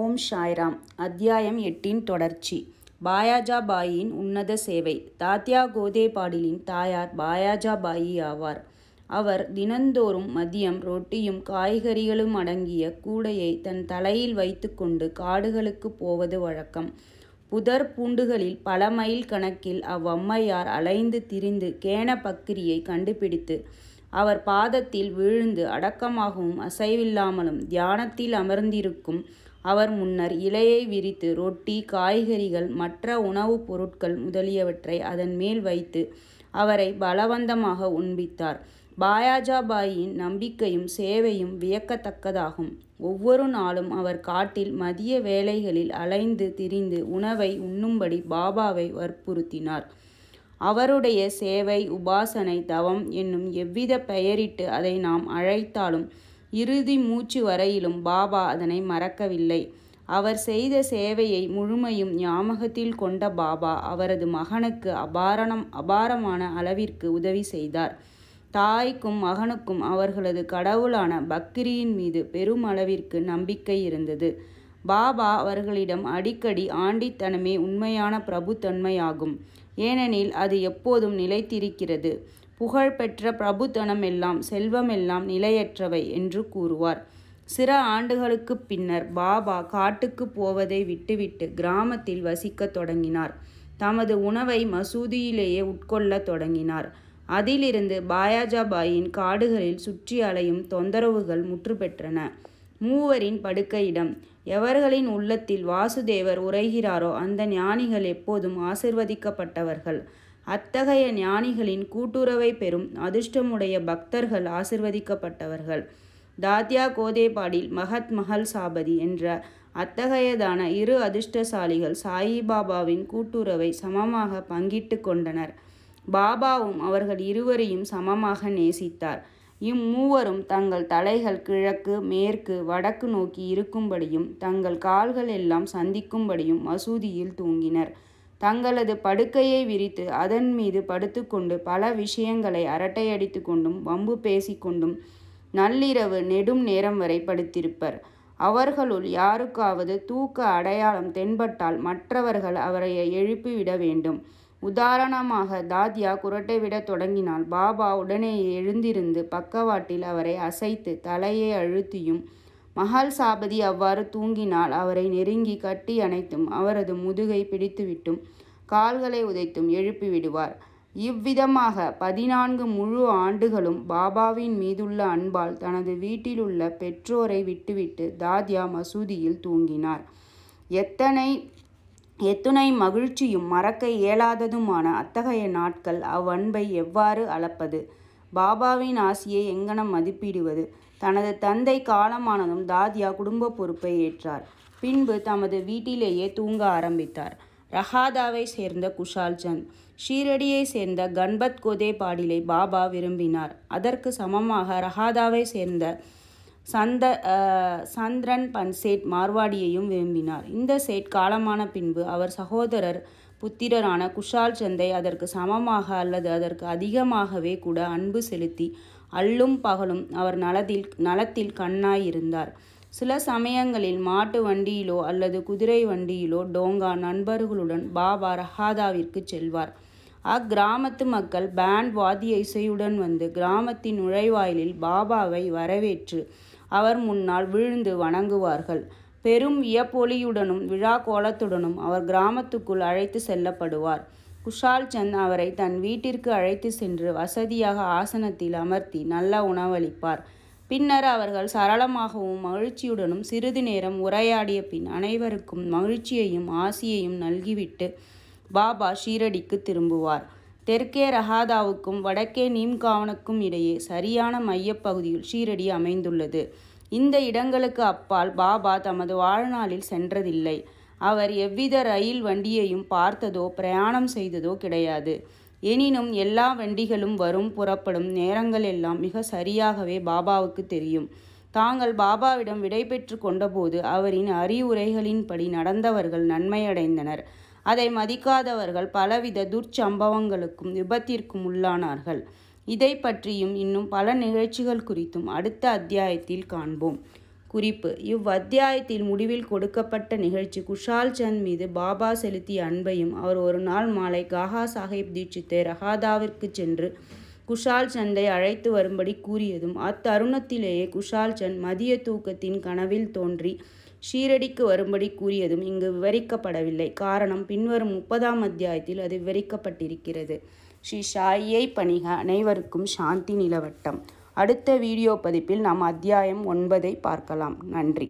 ஓம் ஷாய்ராம் அத்தியாயம் எட்டின் தொடர்ச்சி பாயாஜாபாயின் உன்னத சேவை தாத்யா கோதே பாடிலின் தாயார் பாயாஜாபாயி ஆவார் அவர் தினந்தோறும் மதியம் ரொட்டியும் காய்கறிகளும் அடங்கிய கூடையை தன் தலையில் வைத்துக்கொண்டு காடுகளுக்கு போவது வழக்கம் புதர் பூண்டுகளில் பல மைல் கணக்கில் அவ்வம்மையார் அலைந்து திரிந்து கேன பக்கிரியை கண்டுபிடித்து அவர் பாதத்தில் விழுந்து அடக்கமாகவும் அசைவில்லாமலும் தியானத்தில் அமர்ந்திருக்கும் அவர் முன்னர் இலையை விரித்து ரொட்டி காய்கறிகள் மற்ற உணவுப் பொருட்கள் முதலியவற்றை அதன் மேல் வைத்து அவரை பலவந்தமாக உண்பித்தார் பாயாஜாபாயின் நம்பிக்கையும் சேவையும் வியக்கத்தக்கதாகும் ஒவ்வொரு நாளும் அவர் காட்டில் மதிய வேலைகளில் அலைந்து திரிந்து உணவை உண்ணும்படி பாபாவை வற்புறுத்தினார் அவருடைய சேவை உபாசனை தவம் என்னும் எவ்வித பெயரிட்டு அதை நாம் அழைத்தாலும் இறுதி மூச்சு வரையிலும் பாபா அதனை மறக்கவில்லை அவர் செய்த சேவையை முழுமையும் ஞாபகத்தில் கொண்ட பாபா அவரது மகனுக்கு அபாரணம் அபாரமான அளவிற்கு உதவி செய்தார் தாய்க்கும் மகனுக்கும் அவர்களது கடவுளான பக்ரியின் மீது பெருமளவிற்கு நம்பிக்கை இருந்தது பாபா அவர்களிடம் அடிக்கடி ஆண்டித்தனமே உண்மையான பிரபுத்தன்மையாகும் ஏனெனில் அது எப்போதும் நிலைத்திருக்கிறது புகழ்பெற்ற பிரபுத்தனம் எல்லாம் செல்வமெல்லாம் நிலையற்றவை என்று கூறுவார் சில ஆண்டுகளுக்கு பின்னர் பாபா காட்டுக்கு போவதை விட்டுவிட்டு கிராமத்தில் வசிக்கத் தொடங்கினார் தமது உணவை மசூதியிலேயே உட்கொள்ளத் தொடங்கினார் அதிலிருந்து பாயாஜாபாயின் காடுகளில் சுற்றி அலையும் தொந்தரவுகள் முற்று பெற்றன மூவரின் படுக்கையிடம் எவர்களின் உள்ளத்தில் வாசுதேவர் உரைகிறாரோ அந்த ஞானிகள் எப்போதும் ஆசிர்வதிக்கப்பட்டவர்கள் அத்தகைய ஞானிகளின் கூட்டுறவை பெறும் அதிர்ஷ்டமுடைய பக்தர்கள் ஆசிர்வதிக்கப்பட்டவர்கள் தாத்யா கோதேபாடில் மகத் மஹல் சாபதி என்ற அத்தகையதான இரு அதிர்ஷ்டசாலிகள் சாயிபாபாவின் கூட்டுறவை சமமாக பங்கிட்டு கொண்டனர் பாபாவும் அவர்கள் இருவரையும் சமமாக நேசித்தார் இம்மூவரும் தங்கள் தலைகள் கிழக்கு மேற்கு வடக்கு நோக்கி இருக்கும்படியும் தங்கள் கால்கள் எல்லாம் சந்திக்கும்படியும் மசூதியில் தூங்கினர் தங்களது படுக்கையை விரித்து அதன் மீது படுத்துக்கொண்டு பல விஷயங்களை அரட்டையடித்து கொண்டும் வம்பு பேசிக்கொண்டும் நள்ளிரவு நெடும் நேரம் வரை படுத்திருப்பர் அவர்களுள் யாருக்காவது தூக்க அடையாளம் தென்பட்டால் மற்றவர்கள் அவரை எழுப்பிவிட வேண்டும் உதாரணமாக தாத்யா குரட்டை விட தொடங்கினால் பாபா உடனே எழுந்திருந்து பக்கவாட்டில் அவரை அசைத்து தலையை அழுத்தியும் மகால் சாபதி அவ்வாறு தூங்கினால் அவரை நெருங்கி கட்டி அணைத்தும் அவரது முதுகை பிடித்துவிட்டும் கால்களை உதைத்தும் எழுப்பி விடுவார் இவ்விதமாக பதினான்கு முழு ஆண்டுகளும் பாபாவின் மீதுள்ள அன்பால் தனது வீட்டிலுள்ள பெற்றோரை விட்டுவிட்டு தாத்யா மசூதியில் தூங்கினார் எத்தனை எத்துணை மகிழ்ச்சியும் மறக்க இயலாததுமான அத்தகைய நாட்கள் அவ்வன்பை எவ்வாறு அளப்பது பாபாவின் ஆசியை எங்கனம் மதிப்பிடுவது தனது தந்தை காலமானதும் தாதியா குடும்ப பொறுப்பை ஏற்றார் பின்பு தமது வீட்டிலேயே தூங்க ஆரம்பித்தார் ரஹாதாவை சேர்ந்த குஷால் சந்த் ஷீரடியை சேர்ந்த கண்பத் கோதே பாடிலை பாபா விரும்பினார் அதற்கு சமமாக ரஹாதாவை சேர்ந்த சந்த சந்திரன் பன்சேட் மார்வாடியையும் விரும்பினார் இந்த சேட் காலமான பின்பு அவர் சகோதரர் புத்திரரான குஷால் சந்தை அதற்கு சமமாக அல்லது அதற்கு அதிகமாகவே கூட அன்பு செலுத்தி அல்லும் பகலும் அவர் நலத்தில் நலத்தில் கண்ணாயிருந்தார் சில சமயங்களில் மாட்டு வண்டியிலோ அல்லது குதிரை வண்டியிலோ டோங்கா நண்பர்களுடன் பாபா ரஹாதாவிற்கு செல்வார் அக்கிராமத்து மக்கள் பேண்ட் வாத்திய இசையுடன் வந்து கிராமத்தின் நுழைவாயிலில் பாபாவை வரவேற்று அவர் முன்னால் விழுந்து வணங்குவார்கள் பெரும் வியப்பொலியுடனும் விழா கோலத்துடனும் அவர் கிராமத்துக்குள் அழைத்து செல்லப்படுவார் குஷால் சந்த் அவரை தன் வீட்டிற்கு அழைத்து சென்று வசதியாக ஆசனத்தில் அமர்த்தி நல்ல உணவளிப்பார் பின்னர் அவர்கள் சரளமாகவும் மகிழ்ச்சியுடனும் சிறிது நேரம் உரையாடிய பின் அனைவருக்கும் மகிழ்ச்சியையும் ஆசியையும் நல்கிவிட்டு பாபா ஷீரடிக்கு திரும்புவார் தெற்கே ரஹாதாவுக்கும் வடக்கே நீம்காவனுக்கும் இடையே சரியான மையப்பகுதியில் ஷீரடி அமைந்துள்ளது இந்த இடங்களுக்கு அப்பால் பாபா தமது வாழ்நாளில் சென்றதில்லை அவர் எவ்வித ரயில் வண்டியையும் பார்த்ததோ பிரயாணம் செய்ததோ கிடையாது எனினும் எல்லா வண்டிகளும் வரும் புறப்படும் நேரங்கள் எல்லாம் மிக சரியாகவே பாபாவுக்கு தெரியும் தாங்கள் பாபாவிடம் விடை பெற்று கொண்டபோது அவரின் அறிவுரைகளின்படி நடந்தவர்கள் நன்மையடைந்தனர் அதை மதிக்காதவர்கள் பலவித துர்ச்சம்பவங்களுக்கும் விபத்திற்கும் உள்ளானார்கள் இதை பற்றியும் இன்னும் பல நிகழ்ச்சிகள் குறித்தும் அடுத்த அத்தியாயத்தில் காண்போம் குறிப்பு இவ்வத்தியாயத்தில் முடிவில் கொடுக்கப்பட்ட நிகழ்ச்சி குஷால் சந்த் மீது பாபா செலுத்திய அன்பையும் அவர் ஒரு நாள் மாலை காகா சாஹிப் தீட்சித்தை ரஹாதாவிற்கு சென்று குஷால் சந்தை அழைத்து வரும்படி கூறியதும் அத்தருணத்திலேயே குஷால் சந்த் மதிய தூக்கத்தின் கனவில் தோன்றி ஷீரடிக்கு வரும்படி கூறியதும் இங்கு விவரிக்கப்படவில்லை காரணம் பின்வரும் முப்பதாம் அத்தியாயத்தில் அது விவரிக்கப்பட்டிருக்கிறது ஸ்ரீ ஷாயை பணிக அனைவருக்கும் சாந்தி நிலவட்டம் அடுத்த வீடியோ பதிப்பில் நாம் அத்தியாயம் ஒன்பதை பார்க்கலாம் நன்றி